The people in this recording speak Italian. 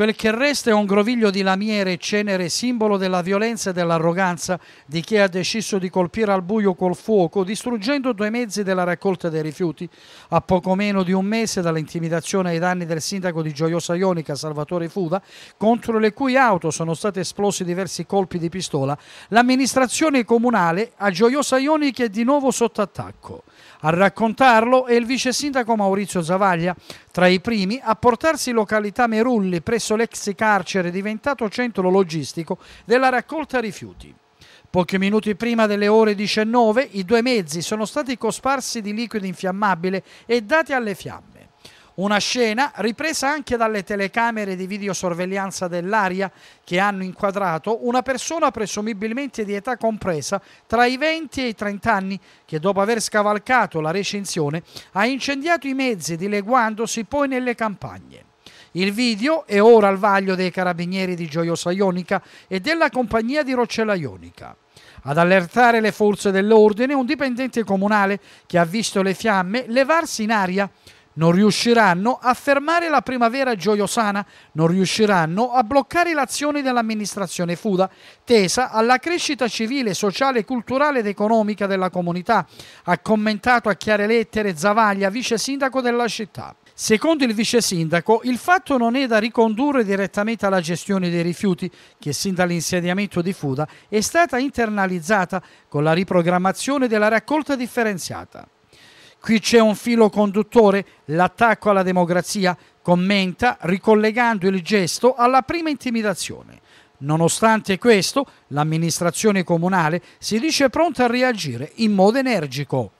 Quel che resta è un groviglio di lamiere e cenere, simbolo della violenza e dell'arroganza di chi ha deciso di colpire al buio col fuoco, distruggendo due mezzi della raccolta dei rifiuti. A poco meno di un mese dall'intimidazione ai danni del sindaco di Gioiosa Ionica, Salvatore Fuda, contro le cui auto sono stati esplosi diversi colpi di pistola, l'amministrazione comunale a Gioiosa Ionica è di nuovo sotto attacco. A raccontarlo è il vice sindaco Maurizio Zavaglia, tra i primi a portarsi località Merulli presso l'ex carcere diventato centro logistico della raccolta rifiuti. Pochi minuti prima delle ore 19 i due mezzi sono stati cosparsi di liquido infiammabile e dati alle fiamme. Una scena ripresa anche dalle telecamere di videosorveglianza dell'area che hanno inquadrato una persona presumibilmente di età compresa tra i 20 e i 30 anni che dopo aver scavalcato la recinzione ha incendiato i mezzi dileguandosi poi nelle campagne. Il video è ora al vaglio dei carabinieri di Gioiosa Ionica e della compagnia di Roccella Ionica. Ad allertare le forze dell'ordine un dipendente comunale che ha visto le fiamme levarsi in aria non riusciranno a fermare la primavera gioiosana, non riusciranno a bloccare l'azione dell'amministrazione Fuda, tesa alla crescita civile, sociale, culturale ed economica della comunità, ha commentato a chiare lettere Zavaglia, vice sindaco della città. Secondo il vice sindaco, il fatto non è da ricondurre direttamente alla gestione dei rifiuti, che sin dall'insediamento di Fuda è stata internalizzata con la riprogrammazione della raccolta differenziata. Qui c'è un filo conduttore, l'attacco alla democrazia, commenta ricollegando il gesto alla prima intimidazione. Nonostante questo, l'amministrazione comunale si dice pronta a reagire in modo energico.